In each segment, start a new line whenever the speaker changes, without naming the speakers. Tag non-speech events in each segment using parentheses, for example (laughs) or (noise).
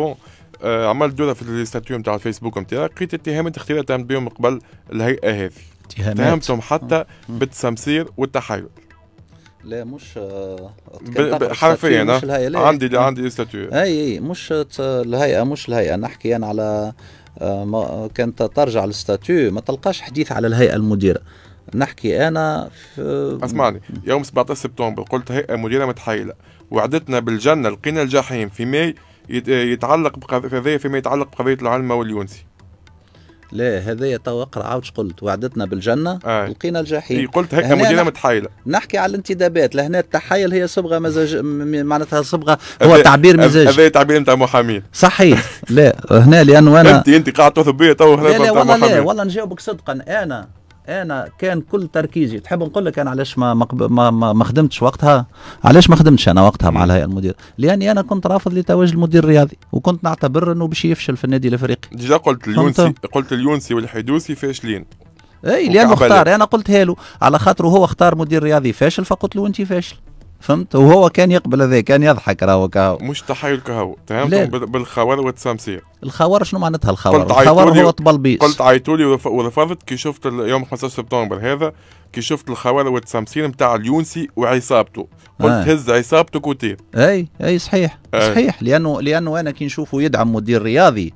بون آه عملت دوره في الستاتيو نتاع الفيسبوك نتاعها لقيت اتهامات اختيارات اتهمت بهم قبل الهيئه هذه اتهامتهم حتى آه. بالتسمسير
والتحايل لا مش آه، حرفيا آه. عندي لا عندي استاتيو اي اي مش الهيئه مش الهيئه نحكي انا على كانت ترجع للستاتيو ما تلقاش حديث على الهيئه المديره نحكي انا في اسمعني يوم 17 سبتمبر قلت هيئه مديره متحيله وعدتنا بالجنه
لقينا الجحيم في ماي يتعلق بقضيه فيما يتعلق بقضيه العلمه واليونسي
لا هذايا توا عاود قلت وعدتنا بالجنه آه. لقينا الجحيم إيه، قلت هكا مدينه متحايله نحكي على الانتدابات لهنا التحايل هي صبغه مزاج معناتها صبغه هو أبي تعبير مزاجي هذا تعبير نتاع محامين صحيح لا هنا لانه (laughs) انا انت انت قاعد تثب بيا تو هنا لا لا والله لا والله نجاوبك صدقا انا انا كان كل تركيزي تحب نقول لك انا علاش ما ما ما, ما خدمتش وقتها علاش ما خدمتش انا وقتها مع الهيئه المدير لاني انا كنت رافض لتواجد المدير الرياضي وكنت نعتبر انه باش يفشل في النادي الافريقي ديجا قلت اليونسي
قلت اليونسي والحيدوسي فاشلين
اي لانه اختار انا قلت هالو على خاطر هو اختار مدير رياضي فاشل فقلت له انت فاشل فهمت وهو كان يقبل هذا كان يضحك راهو كهو
مش تحايل كهو فهمتم بالخوار والسمسير الخوار شنو معناتها الخوار؟ الخوار هو بيس قلت عيطولي ورفضت كي شفت يوم 15 سبتمبر هذا كي شفت الخوار والتسامسين نتاع اليونسي وعصابته قلت آه. هز عصابته كوتير
اي اي صحيح آه. صحيح لانه لانه انا كي نشوفه يدعم مدير رياضي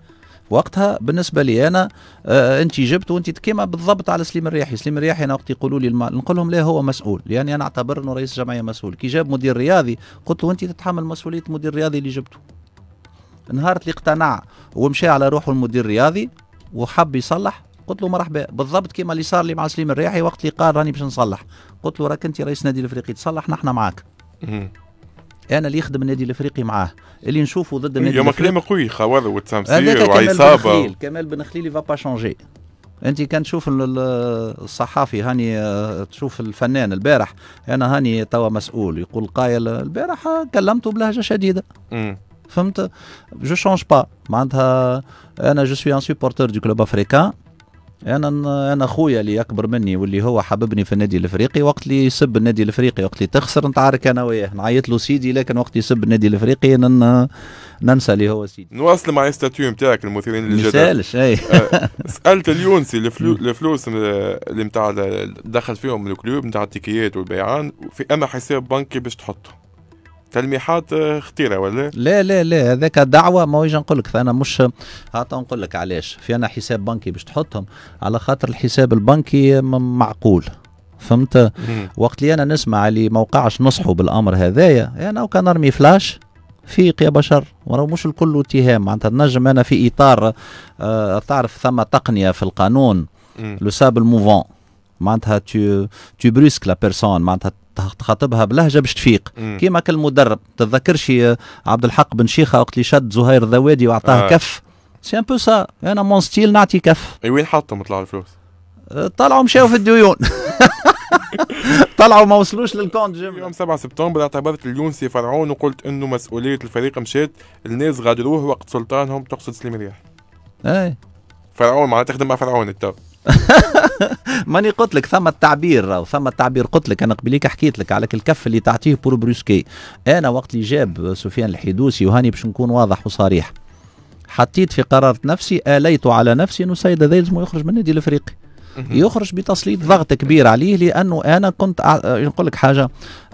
وقتها بالنسبه لي انا آه انت جبت وانت كيما بالضبط على سليم الرياحي سليم الرياحي انا وقت يقولوا لي الم... نقول لهم لا هو مسؤول لاني يعني انا اعتبر انه رئيس الجمعيه مسؤول كي جاب مدير رياضي قلت له انت تتحمل مسؤوليه مدير الرياضي اللي جبته نهار اللي اقتنع ومشى على روحه المدير الرياضي وحب يصلح قلت له مرحبا بالضبط كيما اللي صار لي مع سليم الرياحي وقت اللي قال راني باش نصلح قلت له راك انت رئيس نادي الافريقي تصلح نحن معاك انا اللي يخدم النادي الافريقي معاه اللي نشوفه ضد النادي يوم كلام
قوي خواذا والتمسير وعصابه
كمال بن خليل فا با شونجي انت كان تشوف الصحافي هاني آه، تشوف الفنان البارح انا هاني توا مسؤول يقول قايل البارح كلمته بلهجه شديده فهمت جو شونج با معناتها انا جو سوي ان سوبورتور دو كلوب افريكان انا انا اخويا اللي اكبر مني واللي هو حببني في النادي الافريقي وقت اللي يسب النادي الافريقي وقت اللي تخسر نتعارك انا وياه نعيط له سيدي لكن وقت يسب النادي الافريقي نن... ننسى اللي هو سيدي
نواصل مع الستاتيو نتاعك المثيرين للجدل يسالش اي آه، سالت اليونسي الفلو... الفلوس اللي نتاع دخل فيهم الكلوب نتاع التيكيات والبيعان في اما حساب بنكي باش تحطه تلميحات آه، خطيره
ولا لا لا لا هذاك دعوه ما ويجي نقول لك انا مش هاتا نقول لك علاش في انا حساب بنكي باش تحطهم على خاطر الحساب البنكي معقول فهمت وقت اللي انا نسمع اللي ما وقعش نصحوا بالامر هذايا انا وكان نرمي فلاش فيق يا بشر وراه مش الكل اتهام معناتها نجم انا في اطار آه تعرف ثم تقنيه في القانون لو ساب الموفون معناتها تو تو بريسك لا بيرسون معناتها تخاطبها بلهجه باش تفيق كيما كالمدرب تتذكرش عبد الحق بن شيخه وقت اللي شد زهير الذوادي واعطاه آه. كف سي ان بو سا انا مون ستيل نعطي كف اي وين حطهم طلعوا الفلوس؟ أه، طلعوا مشاو في الديون
(laughs) طلعوا ما وصلوش للكونت جيم يوم 7 سبتمبر اعتبرت اليونسي فرعون وقلت انه مسؤوليه الفريق مشات الناس غادروه وقت سلطانهم تقصد سليم رياح اي فرعون معناتها تخدم مع فرعون التو
(laughs) ماني قلت لك ثم التعبير ثم التعبير قلت لك انا قبليك حكيت لك على الكف اللي تعطيه بور بروسكي انا وقت اللي جاب سفيان الحيدوسي وهاني باش نكون واضح وصريح حطيت في قرارة نفسي اليت على نفسي انه السيد هذا لازم يخرج من النادي الافريقي يخرج بتسليط ضغط كبير عليه لانه انا كنت نقول لك حاجه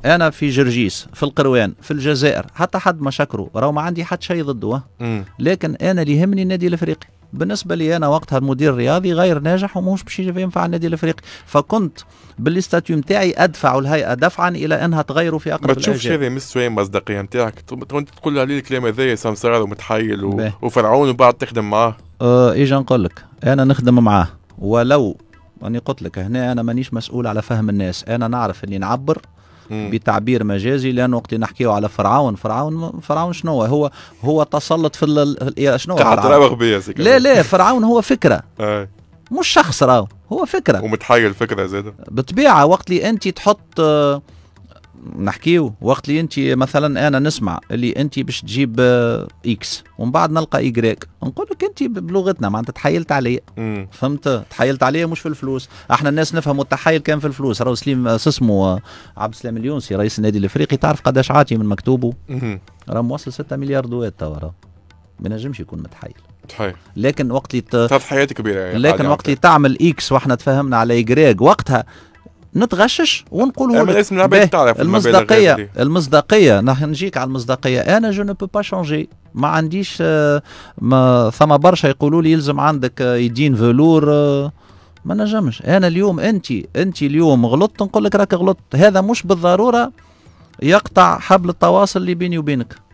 انا في جرجيس في القروان في الجزائر حتى حد ما شكره راه ما عندي حد شيء ضده لكن انا اللي يهمني النادي الافريقي بالنسبه لي انا وقتها مدير رياضي غير ناجح وموش باش ينفع النادي الافريقي فكنت بالاستاتيو نتاعي ادفع الهيئه دفعا الى انها تغيروا في اقرب الاجال ما تشوفش هذه
مستوى المصداقيه نتاعك تقول
عليه الكلام هذايا سمسار ومتحيل وفرعون وبعد تخدم معاه اه ايجا نقول لك انا نخدم معاه ولو راني قلت لك هنا انا مانيش مسؤول على فهم الناس انا نعرف اني نعبر بتعبير مجازي لانه وقت نحكيو على فرعون فرعون فرعون شنو هو هو تسلط في ال... شنو هو لا لا فرعون هو فكره مش شخص راهو هو فكره ومتحايل فكره زاده بطبيعه وقت اللي انت تحط آه نحكيو وقت اللي انت مثلا انا نسمع اللي انت باش تجيب اكس آه، ومن بعد نلقى ايغريك نقول لك انت بلغتنا معناتها تحايلت عليا فهمت تحايلت عليا مش في الفلوس احنا الناس نفهموا التحايل كان في الفلوس راهو سليم آه، اسمه آه، عبد السلام اليونسي رئيس النادي الافريقي تعرف قداش عاطي من مكتوبه راه موصل 6 مليار دولار توا ما نجمش يكون متحايل لكن وقت اللي ت... حياتي كبيره يعني لكن وقت اللي تعمل اكس واحنا تفهمنا على ايغريك وقتها نتغشش ونقول الاسم العباد تعرف المصداقيه المصداقيه نحن نجيك على المصداقيه انا جو نو با شونجي ما عنديش آه، ما ثم برشا يقولوا لي يلزم عندك آه، يدين فلور آه، ما نجمش انا اليوم انت انت اليوم غلطت نقول لك راك غلطت هذا مش بالضروره يقطع حبل التواصل اللي بيني وبينك